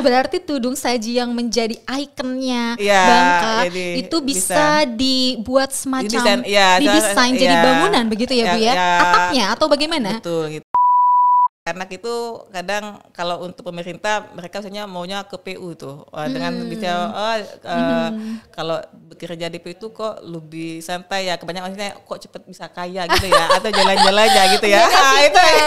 berarti tudung saji yang menjadi ikonnya ya, Bangka jadi itu bisa, desain. dibuat semacam desain, ya, didesain ya, jadi iya. bangunan begitu ya, ya Bu ya? ya atapnya atau bagaimana? Betul gitu. Karena itu kadang kalau untuk pemerintah mereka biasanya maunya ke PU tuh eh, hmm. dengan hmm. bisa oh, uh, hmm. kalau bekerja di PU itu kok lebih santai ya kebanyakan maksudnya kok cepet bisa kaya gitu ya atau jalan-jalan aja gitu ya. Iya, nah, itu ya.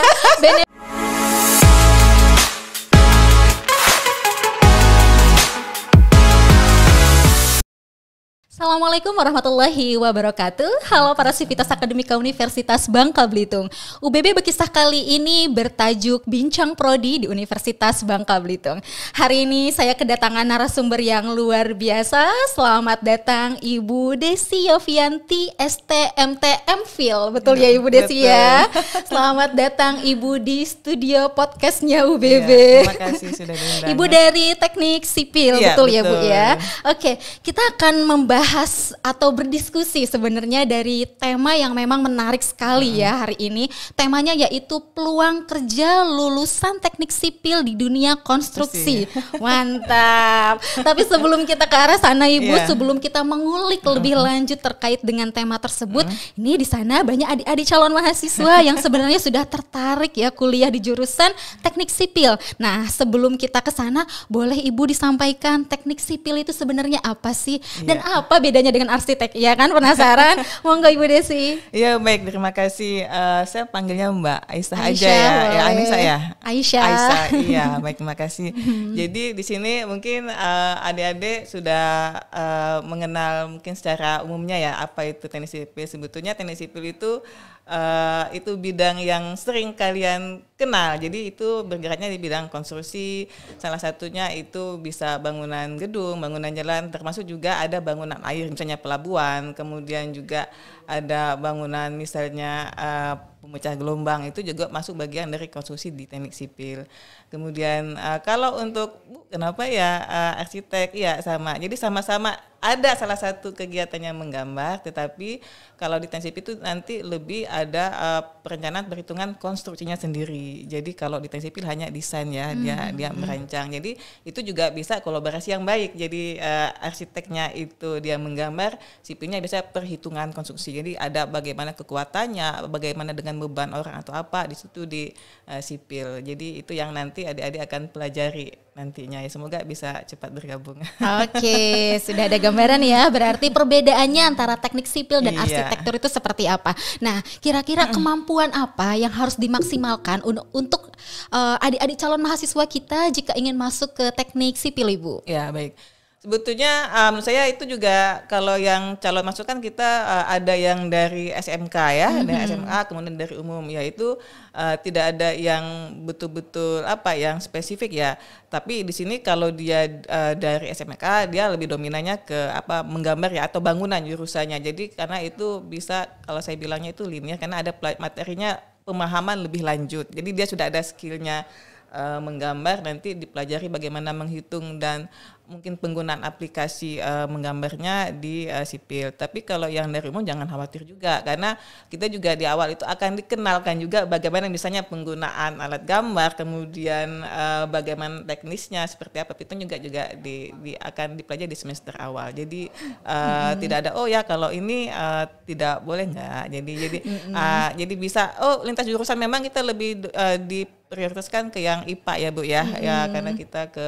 Assalamualaikum warahmatullahi wabarakatuh. Halo para Sivitas Akademika Universitas Bangka Belitung. UBB Bekisah kali ini bertajuk Bincang Prodi di Universitas Bangka Belitung. Hari ini saya kedatangan narasumber yang luar biasa. Selamat datang Ibu Desi Yovianti STMTM Phil. Betul ya, Ibu Desi ya. Selamat datang Ibu di studio podcastnya UBB. Ya, terima kasih sudah diundang. Ibu ya. dari Teknik Sipil, ya, betul, betul ya Bu ya. Oke, kita akan membahas membahas atau berdiskusi sebenarnya dari tema yang memang menarik sekali hmm. ya mm-hmm. hari ini. Temanya yaitu peluang kerja lulusan teknik sipil di dunia konstruksi. Persi. Mantap. Tapi sebelum kita ke arah sana Ibu, yeah. sebelum kita mengulik hmm. lebih lanjut terkait dengan tema tersebut, hmm. ini di sana banyak adik-adik calon mahasiswa yang sebenarnya sudah tertarik ya kuliah di jurusan teknik sipil. Nah, sebelum kita ke sana, boleh Ibu disampaikan teknik sipil itu sebenarnya apa sih dan yeah. apa apa bedanya dengan arsitek? Ya kan penasaran? Monggo Ibu Desi. Iya baik, terima kasih. Uh, saya panggilnya Mbak Aisyah, aja ya. Ya Anissa ya. Aisyah. Aisyah. Iya, baik terima kasih. Hmm. Jadi di sini mungkin uh, adik-adik sudah uh, mengenal mungkin secara umumnya ya apa itu teknisi sipil. Sebetulnya teknisi sipil itu uh, itu bidang yang sering kalian kenal. Jadi itu bergeraknya di bidang konstruksi. Salah satunya itu bisa bangunan gedung, bangunan jalan, termasuk juga ada bangunan air, misalnya pelabuhan. Kemudian juga ada bangunan misalnya uh, pemecah gelombang itu juga masuk bagian dari konstruksi di teknik sipil. Kemudian uh, kalau untuk kenapa ya uh, arsitek ya sama. Jadi sama-sama ada salah satu kegiatannya menggambar, tetapi kalau di Tensip itu nanti lebih ada uh, perencanaan perhitungan konstruksinya sendiri. Jadi kalau di Tensip hanya desain ya, hmm. dia dia hmm. merancang. Jadi itu juga bisa kolaborasi yang baik. Jadi uh, arsiteknya itu dia menggambar, sipilnya bisa perhitungan konstruksi. Jadi ada bagaimana kekuatannya, bagaimana dengan beban orang atau apa di situ di uh, sipil. Jadi itu yang nanti adik-adik akan pelajari nantinya ya semoga bisa cepat bergabung. Oke, sudah ada gambaran ya berarti perbedaannya antara teknik sipil dan iya. arsitektur itu seperti apa. Nah, kira-kira kemampuan apa yang harus dimaksimalkan un untuk eh, adik-adik uh, calon mahasiswa kita jika ingin masuk ke teknik sipil Ibu? Ya, baik. Sebetulnya uh, menurut saya itu juga kalau yang calon masuk kan kita uh, ada yang dari SMK ya, mm -hmm. dari SMA kemudian dari umum ya itu uh, ah, tidak ada yang betul-betul apa yang spesifik ya. Tapi di sini kalau dia uh, dari SMK dia lebih dominannya ke apa menggambar ya atau bangunan jurusannya. Jadi karena itu bisa kalau saya bilangnya itu linear karena ada materinya pemahaman lebih lanjut. Jadi dia sudah ada skillnya menggambar nanti dipelajari bagaimana menghitung dan mungkin penggunaan aplikasi uh, menggambarnya di uh, sipil. Tapi kalau yang dari umum jangan khawatir juga karena kita juga di awal itu akan dikenalkan juga bagaimana misalnya penggunaan alat gambar, kemudian uh, bagaimana teknisnya seperti apa itu juga juga di, di akan dipelajari di semester awal. Jadi uh, hmm. tidak ada oh ya kalau ini uh, tidak boleh nggak. Jadi jadi hmm. uh, jadi bisa oh lintas jurusan memang kita lebih uh, di prioritaskan ke yang IPA ya Bu ya. Mm -hmm. Ya karena kita ke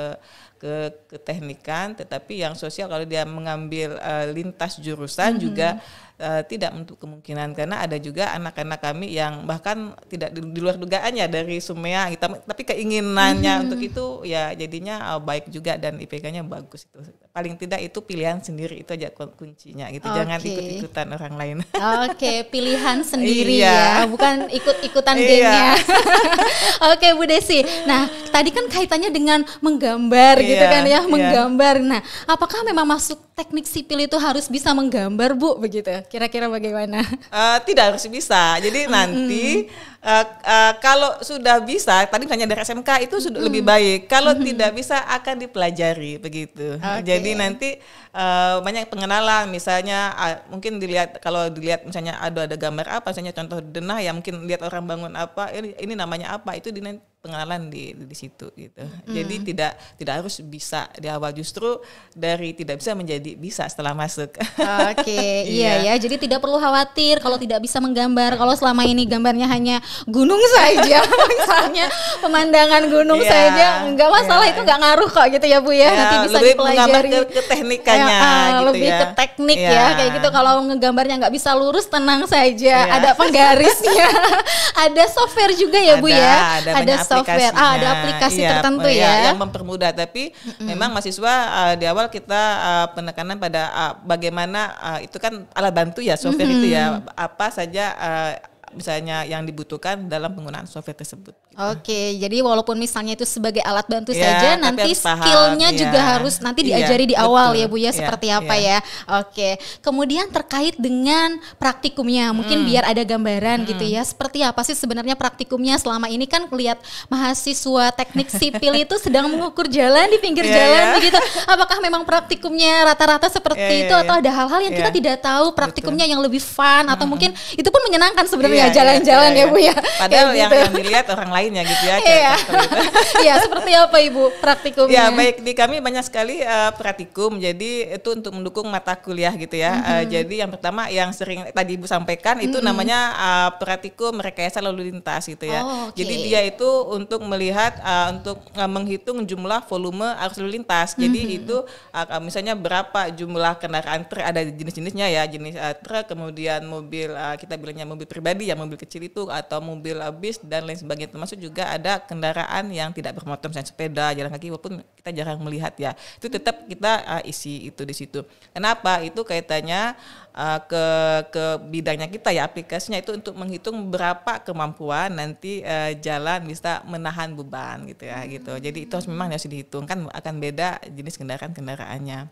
ke keteknikan tetapi yang sosial kalau dia mengambil uh, lintas jurusan mm -hmm. juga mm-hmm. Eh, tidak untuk kemungkinan karena ada juga anak-anak kami yang bahkan tidak di, di luar dugaannya dari Sumea kita gitu. tapi keinginannya hmm. untuk itu ya jadinya uh, baik juga dan IPK-nya bagus itu. Paling tidak itu pilihan sendiri itu aja kuncinya gitu. Okay. Jangan ikut-ikutan orang lain. Oke, okay, pilihan sendiri iya. ya, bukan ikut-ikutan iya. gengnya. Oke, okay, Bu Desi. Nah, tadi kan kaitannya dengan menggambar gitu iya, gitu kan ya, iya. menggambar. Nah, apakah memang masuk teknik sipil itu harus bisa menggambar bu begitu ya? kira-kira bagaimana uh, tidak harus bisa jadi nanti mm uh, uh, kalau sudah bisa tadi tanya dari SMK itu sudah lebih baik kalau tidak bisa akan dipelajari begitu okay. jadi nanti uh, banyak pengenalan misalnya uh, mungkin dilihat kalau dilihat misalnya ada ada gambar apa misalnya contoh denah ya mungkin lihat orang bangun apa ini, ini namanya apa itu di pengenalan di di situ gitu. Hmm. Jadi tidak tidak harus bisa di awal justru dari tidak bisa menjadi bisa setelah masuk. Oke, okay, iya, iya ya. Jadi tidak perlu khawatir kalau tidak bisa menggambar. Kalau selama ini gambarnya hanya gunung saja misalnya pemandangan gunung yeah, saja nggak masalah yeah. itu nggak ngaruh kok gitu ya Bu ya. Yeah, Nanti bisa lebih dipelajari ke, ke teknikannya yeah, uh, eh, gitu lebih ya. ke teknik yeah. ya kayak gitu kalau ngegambarnya nggak bisa lurus tenang saja. Yeah. Ada penggarisnya. ada software juga ya ada, Bu ya. Ada, ada software software. Ah, ada nah, aplikasi ya, tertentu ya, ya yang mempermudah. Tapi mm-hmm. memang mahasiswa uh, di awal kita uh, penekanan pada uh, bagaimana uh, itu kan alat bantu ya software mm-hmm. itu ya apa saja uh, misalnya yang dibutuhkan dalam penggunaan software tersebut. Oke, jadi walaupun misalnya itu sebagai alat bantu ya, saja, nanti skillnya ya. juga harus nanti iya, diajari ya, di awal ya bu ya, iya, seperti apa iya. ya. Oke, kemudian terkait dengan praktikumnya, mungkin hmm. biar ada gambaran gitu hmm. gitu ya, seperti apa sih sebenarnya praktikumnya selama ini kan lihat mahasiswa teknik sipil itu sedang mengukur jalan di pinggir jalan begitu. Apakah memang praktikumnya rata-rata seperti itu atau ada hal-hal yang kita tidak tahu praktikumnya betul. yang lebih fun atau hmm. mungkin itu pun menyenangkan sebenarnya jalan-jalan ya bu ya. Padahal gitu. yang dilihat orang lain lainnya gitu ya. Iya. Gitu. Iya, seperti apa Ibu praktikumnya? Ya, baik di kami banyak sekali uh, praktikum. Jadi itu untuk mendukung mata kuliah gitu ya. Mm -hmm. uh, jadi yang pertama yang sering tadi Ibu sampaikan itu mm -hmm. namanya uh, praktikum rekayasa lalu lintas gitu ya. Oh, okay. Jadi dia itu untuk melihat uh, untuk uh, menghitung jumlah volume arus lalu lintas. Jadi mm -hmm. itu uh, misalnya berapa jumlah kendaraan truk ada jenis-jenisnya ya, jenis uh, truk kemudian mobil uh, kita bilangnya mobil pribadi ya, mobil kecil itu atau mobil uh, bis dan lain sebagainya termasuk juga ada kendaraan yang tidak bermotor misalnya sepeda, jalan kaki walaupun kita jarang melihat ya. Itu tetap kita uh, isi itu di situ. Kenapa? Itu kaitannya uh, ke ke bidangnya kita ya aplikasinya itu untuk menghitung berapa kemampuan nanti uh, jalan bisa menahan beban gitu ya gitu. Jadi itu harus memang harus dihitung kan akan beda jenis kendaraan kendaraannya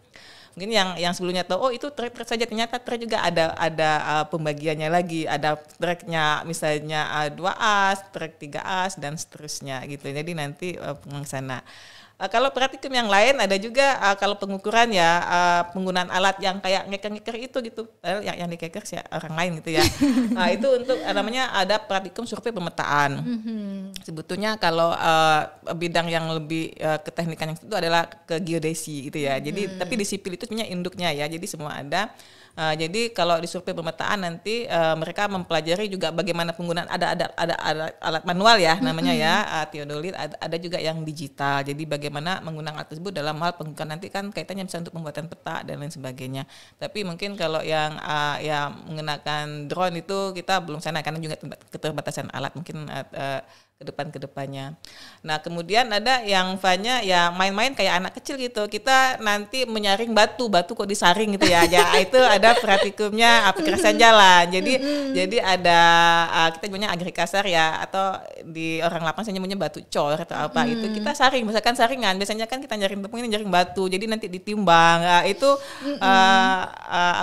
mungkin yang yang sebelumnya tahu oh itu trade trade saja ternyata trade juga ada ada uh, pembagiannya lagi ada treknya misalnya uh, dua as track tiga as dan seterusnya gitu jadi nanti uh, sana Uh, kalau praktikum yang lain ada juga uh, kalau pengukuran ya uh, penggunaan alat yang kayak ngeker-ngeker itu gitu. Padahal yang yang dikeker sih orang lain gitu ya. uh, itu untuk uh, namanya ada praktikum survei pemetaan. mm Sebetulnya kalau uh, bidang yang lebih uh, keteknikan yang itu adalah ke geodesi gitu ya. Jadi mm. tapi disiplin itu punya induknya ya. Jadi semua ada. Uh, jadi kalau di survei pemetaan nanti uh, mereka mempelajari juga bagaimana penggunaan ada ada ada, ada alat manual ya namanya ya uh, eh, teodolit ada, ada juga yang digital. Jadi bagaimana menggunakan alat tersebut dalam hal penggunaan nanti kan kaitannya bisa untuk pembuatan peta dan lain sebagainya. Tapi mungkin kalau yang uh, ya mengenakan drone itu kita belum sana karena juga keterbatasan alat mungkin uh, uh, ke depan ke depannya. Nah, kemudian ada yang fanya ya main-main kayak anak kecil gitu. Kita nanti menyaring batu, batu kok disaring gitu ya. ya itu ada praktikumnya aplikasian jalan. Jadi jadi ada uh, kita punya agrikasar ya atau di orang lapang saya nyebutnya batu cor atau apa itu kita saring misalkan saringan biasanya kan kita nyaring tepung ini nyaring batu jadi nanti ditimbang uh, itu uh, uh,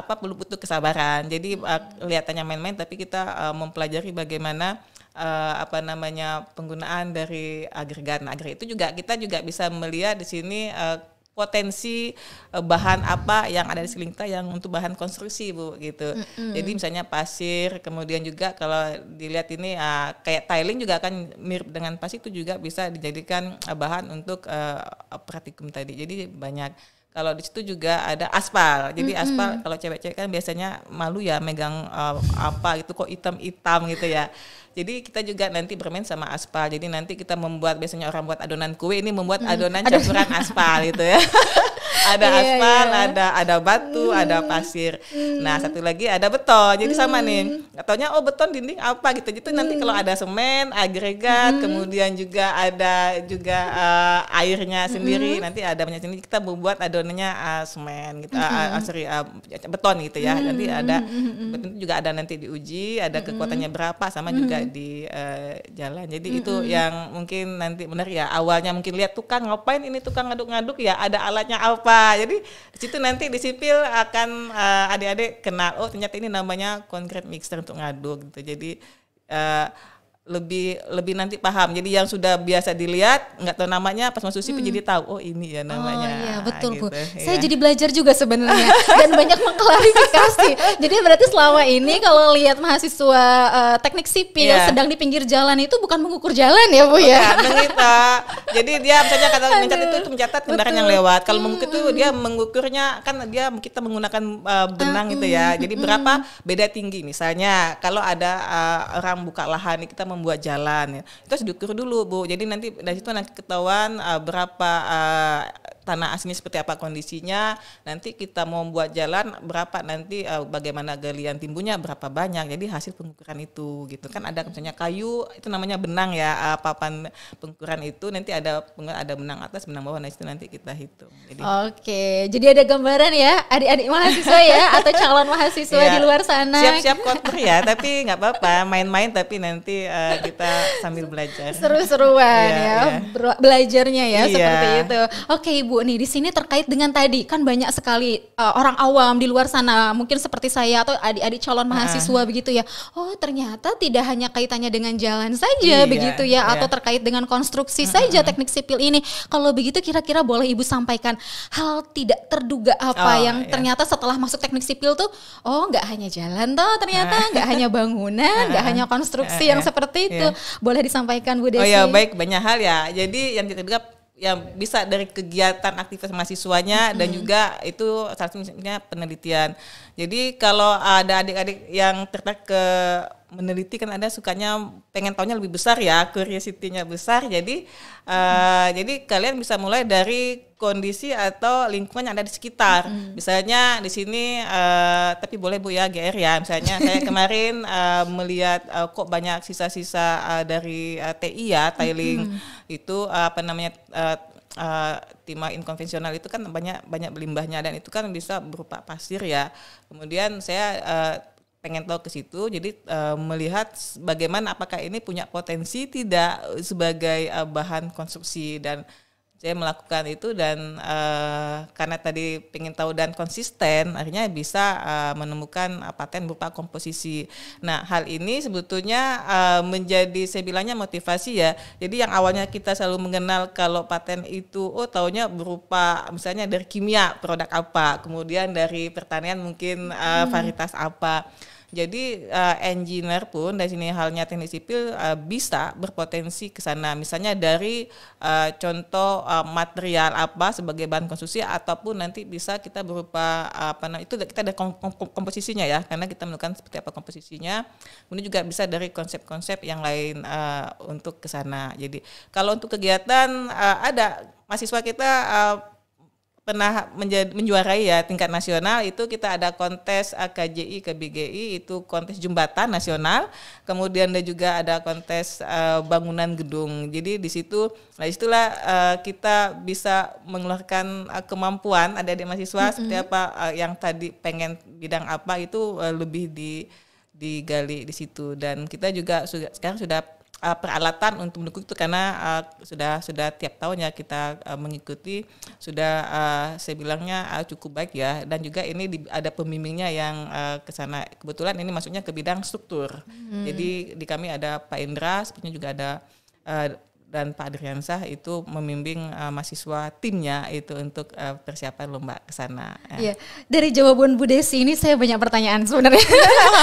apa perlu butuh kesabaran jadi uh, kelihatannya main-main tapi kita uh, mempelajari bagaimana uh, apa namanya penggunaan dari agregan. Nah, Agri itu juga kita juga bisa melihat di sini uh, potensi eh, bahan apa yang ada di sekeliling kita yang untuk bahan konstruksi bu gitu mm-hmm. jadi misalnya pasir kemudian juga kalau dilihat ini uh, kayak tiling juga akan mirip dengan pasir itu juga bisa dijadikan bahan untuk uh, praktikum tadi jadi banyak kalau di situ juga ada aspal jadi mm-hmm. aspal kalau cewek-cewek kan biasanya malu ya megang uh, apa gitu kok hitam-hitam gitu ya jadi kita juga nanti bermain sama aspal. Jadi nanti kita membuat biasanya orang buat adonan kue ini membuat hmm. adonan campuran aspal gitu ya. ada yeah, iya, aspal, yeah. ada ada batu, mm. ada pasir. Mm. Nah, satu lagi ada beton. Jadi mm. sama hmm. nih. Katanya oh beton dinding apa gitu. Jadi mm. nanti kalau ada semen, agregat, mm. kemudian juga ada juga uh, airnya hmm. sendiri. Mm. Nanti ada banyak sendiri kita membuat adonannya uh, semen gitu. Mm. Uh, sorry, uh, beton gitu ya. Mm. Nanti ada mm. juga ada nanti diuji, ada kekuatannya berapa sama mm. juga Hmm. di uh, jalan. Jadi mm -hmm. itu hmm. yang mungkin nanti benar ya awalnya mungkin lihat tukang ngapain ini tukang ngaduk-ngaduk ya ada alatnya apa. Jadi di situ nanti di sipil akan uh, adik-adik kenal oh ternyata ini namanya concrete mixer untuk ngaduk gitu. Jadi uh, lebih lebih nanti paham. Jadi yang sudah biasa dilihat nggak tahu namanya pas masuk sih hmm. jadi tahu oh ini ya namanya. Oh iya betul gitu, Bu. Ya. Saya jadi belajar juga sebenarnya dan banyak mengklarifikasi. jadi berarti selama ini kalau lihat mahasiswa uh, teknik sipil yeah. sedang di pinggir jalan itu bukan mengukur jalan ya Bu ya. Bukan jadi dia misalnya kata mencatat itu, itu mencatat kendaraan betul. yang lewat. Kalau hmm. mengukur itu hmm. dia mengukurnya kan dia kita menggunakan uh, benang uh, ah, itu hmm. ya. Jadi berapa hmm. beda tinggi misalnya kalau ada uh, orang buka lahan kita membuat jalan. Itu ya. harus diukur dulu Bu. Jadi nanti dari situ nanti ketahuan uh, berapa uh, tanah aslinya seperti apa kondisinya nanti kita mau buat jalan berapa nanti uh, bagaimana galian timbunnya berapa banyak jadi hasil pengukuran itu gitu kan ada misalnya kayu itu namanya benang ya uh, papan pengukuran itu nanti ada ada benang atas benang bawah nanti nanti kita hitung jadi, oke jadi ada gambaran ya adik-adik mahasiswa ya atau calon mahasiswa iya. di luar sana siap-siap kotor ya tapi nggak apa-apa main-main tapi nanti uh, kita sambil belajar seru-seruan iya, ya, ya, ya belajarnya ya, ya seperti itu oke ibu ibu nih di sini terkait dengan tadi kan banyak sekali uh, orang awam di luar sana mungkin seperti saya atau adik-adik calon mahasiswa begitu ya. Oh ternyata tidak hanya kaitannya dengan jalan saja iya, begitu ya iya. atau terkait dengan konstruksi uh saja teknik sipil ini. Kalau begitu kira-kira boleh ibu sampaikan hal tidak terduga apa oh, yang iya. ternyata setelah masuk teknik sipil tuh oh nggak hanya jalan toh ternyata nggak hanya bangunan, nggak hanya konstruksi yang seperti itu. Iya. Boleh disampaikan Bu oh, iya, Desi. Oh ya baik banyak hal ya. Jadi yang kita duga ya bisa dari kegiatan aktivitas mahasiswanya dan juga itu salah satunya penelitian jadi kalau ada adik-adik yang tertarik ke meneliti kan ada sukanya pengen tahunya lebih besar ya, curiosity-nya besar. Jadi uh, hmm. jadi kalian bisa mulai dari kondisi atau lingkungan yang ada di sekitar. Hmm. Misalnya di sini uh, tapi boleh Bu ya GR ya. Misalnya saya kemarin uh, melihat uh, kok banyak sisa-sisa uh, dari uh, TI ya, tiling hmm. itu uh, apa namanya uh, uh, timah inkonvensional itu kan banyak banyak limbahnya dan itu kan bisa berupa pasir ya. Kemudian saya uh, pengen tahu ke situ jadi uh, melihat bagaimana apakah ini punya potensi tidak sebagai uh, bahan konstruksi dan saya melakukan itu dan uh, karena tadi pengen tahu dan konsisten akhirnya bisa uh, menemukan uh, paten berupa komposisi. Nah hal ini sebetulnya uh, menjadi saya bilangnya motivasi ya. Jadi yang awalnya kita selalu mengenal kalau paten itu oh taunya berupa misalnya dari kimia produk apa, kemudian dari pertanian mungkin uh, hmm. varietas apa. Jadi uh, engineer pun dari sini halnya teknik sipil uh, bisa berpotensi ke sana. Misalnya dari uh, contoh uh, material apa sebagai bahan konstruksi ataupun nanti bisa kita berupa uh, apa namanya itu kita ada kom kom komposisinya ya karena kita menemukan seperti apa komposisinya. Kemudian juga bisa dari konsep-konsep yang lain uh, untuk ke sana. Jadi kalau untuk kegiatan uh, ada mahasiswa kita uh, pernah menjadi menjuarai ya tingkat nasional itu kita ada kontes AKJI ke BGI itu kontes jembatan nasional kemudian ada juga ada kontes uh, bangunan gedung jadi di situ nah itulah uh, eh, kita bisa mengeluarkan uh, kemampuan ada di mahasiswa mm -hmm. seperti apa uh, yang tadi pengen bidang apa itu uh, lebih di digali di situ dan kita juga sudah sekarang sudah uh, peralatan untuk mendukung itu karena uh, sudah sudah tiap tahunnya kita uh, mengikuti sudah uh, saya bilangnya uh, cukup baik ya dan juga ini di, ada pembimbingnya yang uh, ke sana kebetulan ini masuknya ke bidang struktur. Hmm. Jadi di kami ada Pak Indra, sepertinya juga ada dan Pak Adriansah itu memimpin uh, eh, mahasiswa timnya itu untuk uh, persiapan lomba ke sana. Ya. Iya. Dari jawaban Bu Desi ini saya banyak pertanyaan sebenarnya.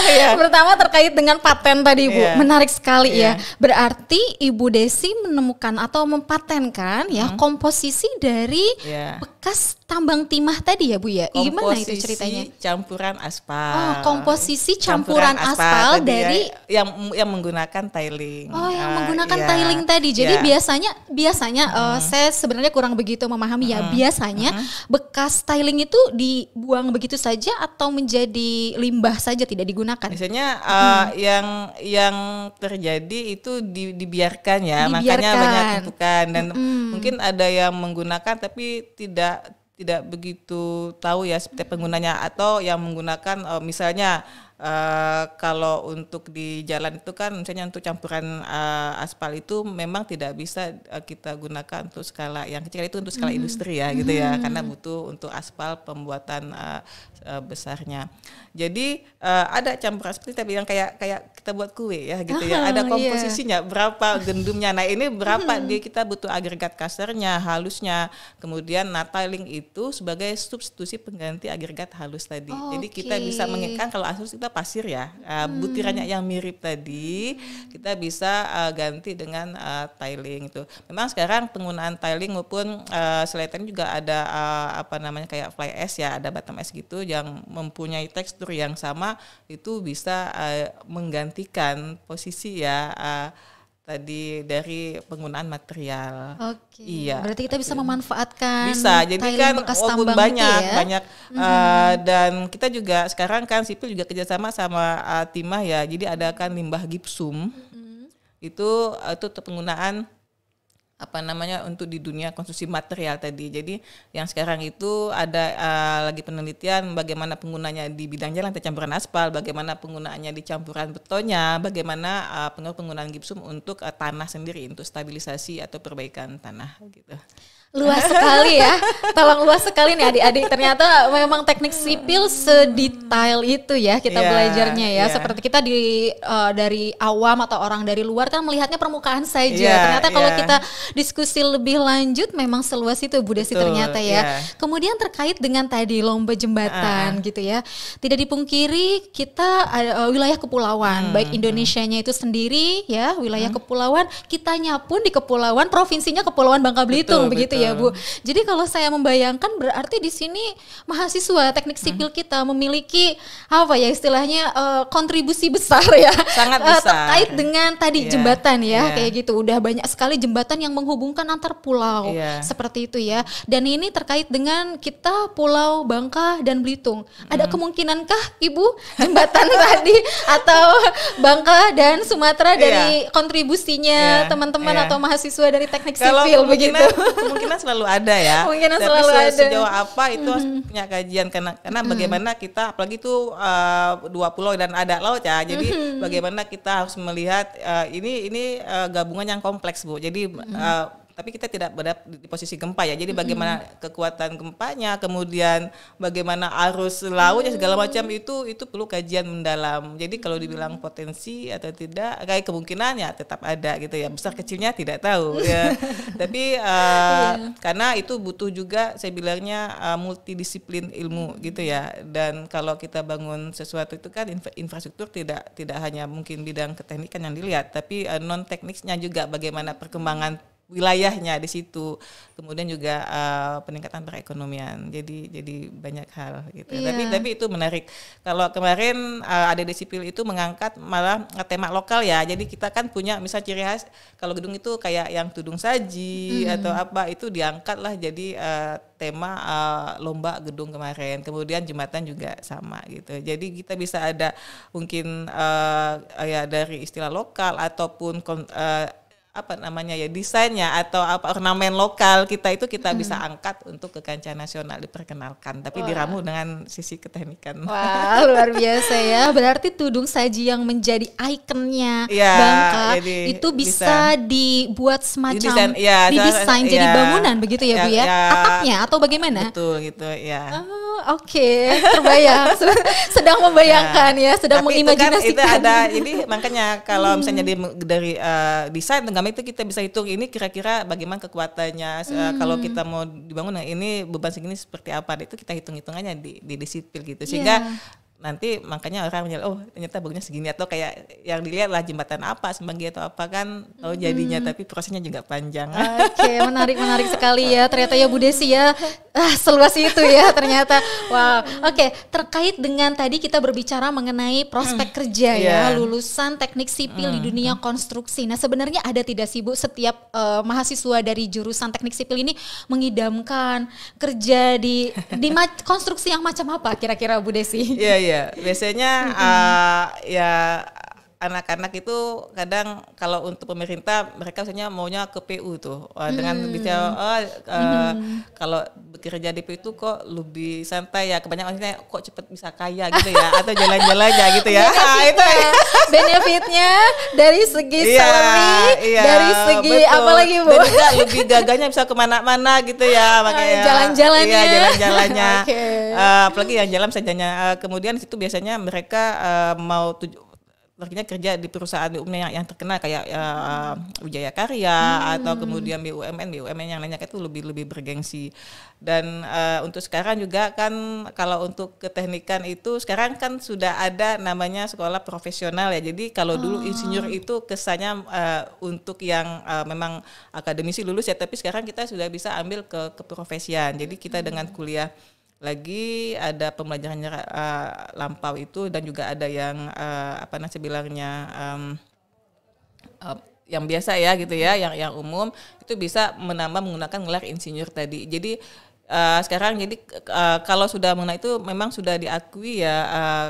yeah. Pertama terkait dengan paten tadi Bu, Yeah. Menarik sekali yeah. ya. Iya. Berarti Ibu Desi menemukan atau mempatenkan ya hmm. komposisi dari yeah. bekas tambang timah tadi ya Bu ya? Komposisi Gimana itu ceritanya? campuran aspal. Oh, komposisi campuran, campuran aspal, aspal ya, dari ya, yang yang menggunakan tiling. Oh, yang uh, menggunakan iya, tiling tadi. Jadi iya. biasanya biasanya hmm. uh, saya sebenarnya kurang begitu memahami hmm. ya. Biasanya hmm. bekas tiling itu dibuang begitu saja atau menjadi limbah saja tidak digunakan? Biasanya uh, hmm. yang yang terjadi itu di, dibiarkan ya. Dibiarkan. Makanya banyak tumpukan dan hmm. mungkin ada yang menggunakan tapi tidak tidak begitu tahu ya setiap penggunanya atau yang menggunakan eh, misalnya Uh, kalau untuk di jalan itu kan misalnya untuk campuran uh, aspal itu memang tidak bisa uh, kita gunakan untuk skala yang kecil itu untuk skala mm. industri ya gitu mm. ya hmm. karena butuh untuk aspal pembuatan uh, uh, besarnya. Jadi uh, ada campuran seperti tapi yang kayak kayak kita buat kue ya gitu oh, ya. Ada ah, iya. komposisinya yeah. berapa gendumnya. Nah, ini berapa mm. dia kita butuh agregat kasarnya, halusnya. Kemudian nataling itu sebagai substitusi pengganti agregat halus tadi. Oh, Jadi okay. kita bisa mengikat kalau asus kita pasir ya eh, hmm. butirannya yang mirip tadi kita bisa eh, ganti dengan eh, tiling itu memang sekarang penggunaan tiling maupun uh, selatan juga ada apa namanya kayak fly ash ya ada bottom ash gitu yang mempunyai tekstur yang sama itu bisa menggantikan posisi ya tadi dari penggunaan material. Oke. Iya. Berarti kita bisa memanfaatkan bisa. Jadi kan walaupun gitu banyak ya? banyak mm-hmm. uh, dan kita juga sekarang kan sipil juga kerjasama sama uh, timah ya. Jadi ada kan limbah gipsum. Mm-hmm. Itu uh, itu penggunaan apa namanya untuk di dunia konsumsi material tadi. Jadi yang sekarang itu ada uh, lagi penelitian bagaimana penggunanya di bidang jalan tercampuran aspal, bagaimana penggunaannya di campuran betonnya, bagaimana uh, penggunaan gipsum untuk uh, tanah sendiri untuk stabilisasi atau perbaikan tanah gitu luas sekali ya. Tolong luas sekali nih adik-adik. Ternyata memang teknik sipil sedetail itu ya kita yeah, belajarnya ya. Yeah. Seperti kita di uh, dari awam atau orang dari luar kan melihatnya permukaan saja. Yeah, ternyata iya. kalau yeah. kita diskusi lebih lanjut memang seluas itu Bu Desi Betul, ternyata ya. Yeah. Kemudian terkait dengan tadi lomba jembatan uh. gitu ya. Tidak dipungkiri kita uh, wilayah kepulauan, hmm, baik hmm. Indonesianya itu sendiri ya, wilayah hmm. kepulauan, kitanya pun di kepulauan, provinsinya kepulauan Bangka Belitung begitu ya Bu. Jadi kalau saya membayangkan berarti di sini mahasiswa teknik hmm. sipil hmm. kita memiliki apa ya istilahnya uh, kontribusi besar ya. Sangat eh, besar. Uh, terkait dengan tadi yeah. jembatan ya yeah. kayak gitu. Udah banyak sekali jembatan yang menghubungkan antar pulau yeah. seperti itu ya. Dan ini terkait dengan kita Pulau Bangka dan Belitung. Hmm. Ada kemungkinankah Ibu jembatan tadi atau Bangka dan Sumatera dari yeah. kontribusinya iya, teman-teman yeah. yeah. atau mahasiswa dari teknik sipil begitu? kemungkinan selalu ada ya kemungkinan Tapi selalu se sejauh apa itu hmm. punya kajian karena karena bagaimana kita apalagi itu uh, eh, dua pulau dan ada laut ya jadi hmm. bagaimana kita harus melihat uh, ini ini uh, gabungan yang kompleks bu jadi hmm tapi kita tidak berada di posisi gempa ya. Jadi bagaimana mm-hmm. kekuatan gempanya, kemudian bagaimana arus lautnya segala macam itu itu perlu kajian mendalam. Jadi kalau dibilang potensi atau tidak, kayak kemungkinannya tetap ada gitu ya. Besar kecilnya tidak tahu ya. tapi uh, eh, yeah. karena itu butuh juga saya bilangnya uh, multidisiplin ilmu gitu ya. Dan kalau kita bangun sesuatu itu kan infrastruktur tidak tidak hanya mungkin bidang keteknikan yang dilihat, tapi uh, eh, non tekniknya juga bagaimana perkembangan wilayahnya di situ kemudian juga uh, peningkatan perekonomian jadi jadi banyak hal gitu yeah. tapi tapi itu menarik kalau kemarin uh, ada disiplin itu mengangkat malah tema lokal ya jadi kita kan punya misal ciri khas kalau gedung itu kayak yang tudung saji mm. atau apa itu diangkat lah jadi uh, tema uh, lomba gedung kemarin kemudian jembatan juga sama gitu jadi kita bisa ada mungkin uh, ya dari istilah lokal ataupun uh, apa namanya ya desainnya atau apa ornamen lokal kita itu kita bisa angkat untuk ke kancah nasional diperkenalkan tapi Wah. diramu dengan sisi keteknikan. Wah, luar biasa ya. Berarti tudung saji yang menjadi ikonnya ya, Bangka itu bisa, bisa dibuat semacam didesain, ya, didesain ya, jadi iya. bangunan ya, begitu ya, Bu ya? ya? Atapnya atau bagaimana? Betul gitu ya. Oh, Oke, okay. terbayang. sedang membayangkan ya, ya sedang tapi kan mengimajinasikan. Itu, kan, ada ini makanya kalau misalnya di, dari uh, desain pandemi itu kita bisa hitung ini kira-kira bagaimana kekuatannya eh, hmm. kalau kita mau dibangun nah ini beban segini seperti apa nah, itu kita hitung-hitungannya di di disiplin gitu iya. sehingga yeah nanti makanya orang menyalah oh ternyata bagusnya segini atau kayak yang dilihat lah jembatan apa sembanggi atau apa kan tahu oh, jadinya hmm. tapi prosesnya juga panjang. Oke, okay, menarik menarik sekali ya. Ternyata ya Bu Desi ya ah, seluas itu ya ternyata. Wow. Oke, okay, terkait dengan tadi kita berbicara mengenai prospek hmm. kerja yeah. ya, iya. lulusan teknik sipil hmm. di dunia konstruksi. Nah, sebenarnya ada tidak sih Bu setiap uh, mahasiswa dari jurusan teknik sipil ini mengidamkan kerja di di konstruksi yang macam apa kira-kira Bu Desi? Iya, yeah, Yeah Iya, biasanya uh, ya anak-anak itu kadang kalau untuk pemerintah mereka biasanya maunya ke PU tuh eh, hmm. dengan bicara oh, uh, hmm. kalau bekerja di PU itu kok lebih santai ya kebanyakan maksudnya kok cepet bisa kaya gitu ya atau jalan-jalan aja gitu ya iya kan, itu iya. ya. benefitnya dari segi iya, salary salary dari segi betul. apa lagi bu Dan juga lebih gaganya bisa kemana-mana gitu ya makanya jalan-jalannya iya jalan-jalannya okay. uh, eh, apalagi yang jalan sejanya uh, kemudian situ biasanya mereka uh, mau tujuh akhirnya kerja di perusahaan BUMN yang, yang terkenal kayak uh, Wijaya Karya hmm. atau kemudian BUMN BUMN yang lainnya kan itu lebih lebih bergengsi dan uh, untuk sekarang juga kan kalau untuk keteknikan itu sekarang kan sudah ada namanya sekolah profesional ya jadi kalau dulu oh. insinyur itu kesannya uh, untuk yang uh, memang akademisi lulus ya tapi sekarang kita sudah bisa ambil ke keprofesian jadi kita hmm. dengan kuliah lagi ada pembelajaran uh, eh, lampau itu dan juga ada yang uh, apa nasi bilangnya um, uh, yang biasa ya gitu ya yang yang umum itu bisa menambah menggunakan gelar insinyur tadi jadi uh, sekarang jadi uh, kalau sudah mengenai itu memang sudah diakui ya uh,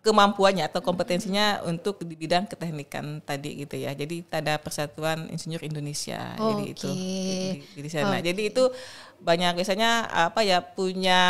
kemampuannya atau kompetensinya untuk di bidang keteknikan tadi gitu ya. Jadi ada Persatuan Insinyur Indonesia oh, jadi okay. itu di, di sana. Okay. Jadi itu banyak biasanya apa ya punya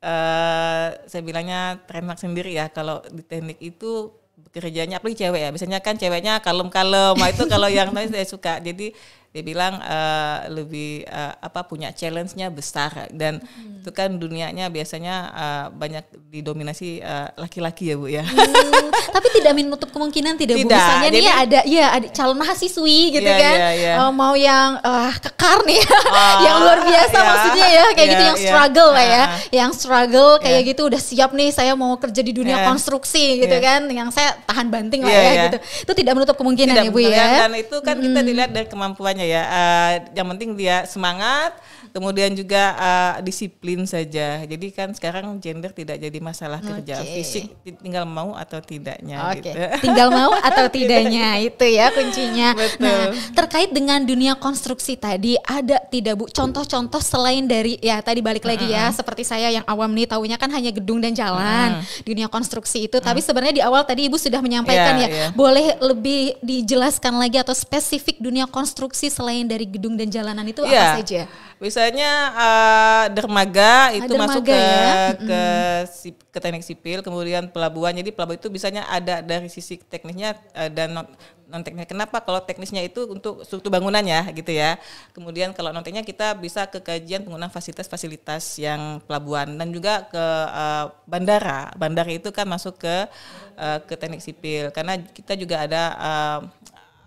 eh saya bilangnya trademark sendiri ya kalau di teknik itu kerjanya apalagi cewek ya biasanya kan ceweknya kalem-kalem nah, itu kalau yang saya suka jadi dia bilang uh, lebih uh, apa punya challenge-nya besar dan hmm. itu kan dunianya biasanya uh, banyak didominasi laki laki-laki ya bu ya. Hmm, tapi tidak menutup kemungkinan tidak, tidak. bu misalnya Jadi, nih ada ya ada calon mahasiswi gitu yeah, kan yeah, yeah. Uh, mau yang uh, kekar nih oh, yang luar biasa yeah, maksudnya ya kayak yeah, gitu iya, yang iya. struggle yeah, lah ya ah, yang struggle kayak iya. gitu udah siap nih saya mau kerja di dunia konstruksi gitu kan yang saya tahan banting lah ya gitu itu tidak menutup kemungkinan tidak ya bu ya. Dan itu kan hmm. kita dilihat dari kemampuannya ya. Uh, yang penting dia semangat, Kemudian juga uh, disiplin saja. Jadi kan sekarang gender tidak jadi masalah okay. kerja fisik tinggal mau atau tidaknya okay. gitu. Tinggal mau atau tidaknya itu ya kuncinya. Betul. Nah, terkait dengan dunia konstruksi tadi ada tidak Bu contoh-contoh selain dari ya tadi balik lagi uh-huh. ya seperti saya yang awam nih tahunya kan hanya gedung dan jalan. uh-huh. Dunia konstruksi itu uh-huh. tapi sebenarnya di awal tadi Ibu sudah menyampaikan yeah, ya. Yeah. Boleh lebih dijelaskan lagi atau spesifik dunia konstruksi selain dari gedung dan jalanan itu yeah. apa iya. saja? Misalnya uh, eh, dermaga ah, itu dermaga masuk ke ya? ke, mm. ke teknik sipil, kemudian pelabuhan. Jadi pelabuhan itu bisanya ada dari sisi teknisnya uh, dan non, non teknis. Kenapa? Kalau teknisnya itu untuk struktur bangunannya gitu ya. Kemudian kalau non teknisnya kita bisa ke kajian penggunaan fasilitas-fasilitas yang pelabuhan dan juga ke uh, bandara. Bandara itu kan masuk ke uh, ke teknik sipil karena kita juga ada uh,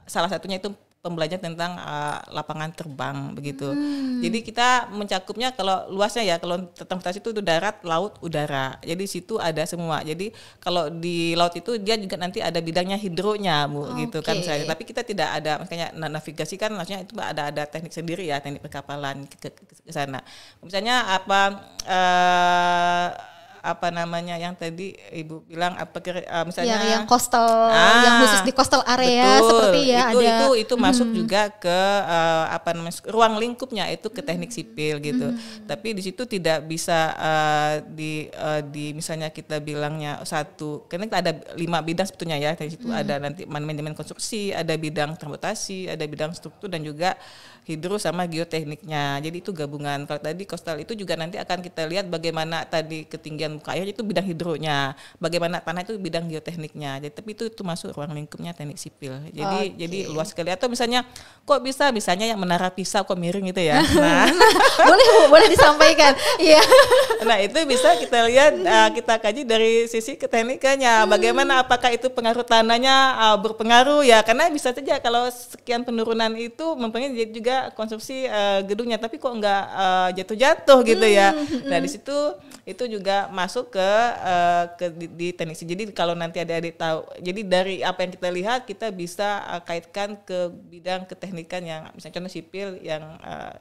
salah satunya itu pembelajaran tentang uh, lapangan terbang begitu. Hmm. Jadi kita mencakupnya kalau luasnya ya kalau transportasi itu, itu darat, laut, udara. Jadi situ ada semua. Jadi kalau di laut itu dia juga nanti ada bidangnya hidronya Bu okay. gitu kan saya. Tapi kita tidak ada makanya navigasi kan maksudnya itu ada ada teknik sendiri ya teknik perkapalan ke, ke, ke sana. Misalnya apa uh, apa namanya yang tadi ibu bilang apa uh, misalnya iya, yang, yang ah, yang khusus di kostel area betul, seperti ya itu, ada itu itu hmm. masuk juga ke uh, apa namanya ruang lingkupnya itu ke teknik sipil gitu hmm. tapi di situ tidak bisa uh, di uh, di misalnya kita bilangnya satu karena kita ada lima bidang sebetulnya ya di situ hmm. ada nanti manajemen konstruksi ada bidang transportasi ada bidang struktur dan juga hidro sama geotekniknya. Jadi itu gabungan. Kalau tadi kostal itu juga nanti akan kita lihat bagaimana tadi ketinggian muka air itu bidang hidronya, bagaimana tanah itu bidang geotekniknya. Jadi tapi itu itu masuk ruang lingkupnya teknik sipil. Jadi okay. jadi luas sekali. Atau misalnya kok bisa misalnya yang menara pisau kok miring gitu ya. Nah, boleh boleh disampaikan. Iya. nah, itu bisa kita lihat uh, kita kaji dari sisi keteknikannya. Hmm. Bagaimana apakah itu pengaruh tanahnya uh, berpengaruh ya karena bisa saja kalau sekian penurunan itu mempengaruhi juga dia konsumsi uh, gedungnya tapi kok nggak uh, jatuh-jatuh gitu ya. hmm, ya nah hmm. di situ itu juga masuk ke uh, ke di, di teknik jadi kalau nanti ada adik tahu jadi dari apa yang kita lihat kita bisa uh, kaitkan ke bidang keteknikan yang misalnya contoh sipil yang uh,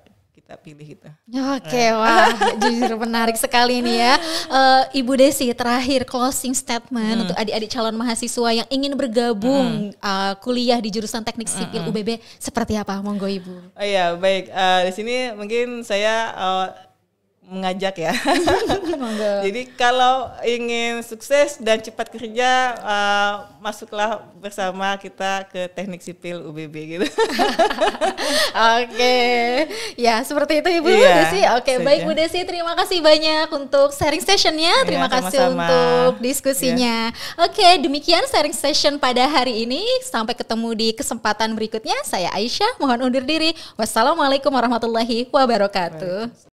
kita pilih itu. Oke, okay, eh. wah jujur menarik sekali nih ya. Uh, Ibu Desi terakhir closing statement hmm. untuk adik-adik calon mahasiswa yang ingin bergabung hmm. uh, kuliah di jurusan Teknik hmm, Sipil hmm. UBB seperti apa? Monggo Ibu. Oh iya, baik. Uh, di sini mungkin saya uh, mengajak ya. Jadi kalau ingin sukses dan cepat kerja, uh, masuklah bersama kita ke teknik sipil UBB gitu. Oke, okay. ya seperti itu Ibu iya, Desi. Oke, okay, baik Bu Desi, terima kasih banyak untuk sharing sessionnya. Iya, terima ya, kasih sama-sama. untuk diskusinya. Ya. Oke, okay, demikian sharing session pada hari ini. Sampai ketemu di kesempatan berikutnya. Saya Aisyah, mohon undur diri. Wassalamualaikum warahmatullahi wabarakatuh. Baik.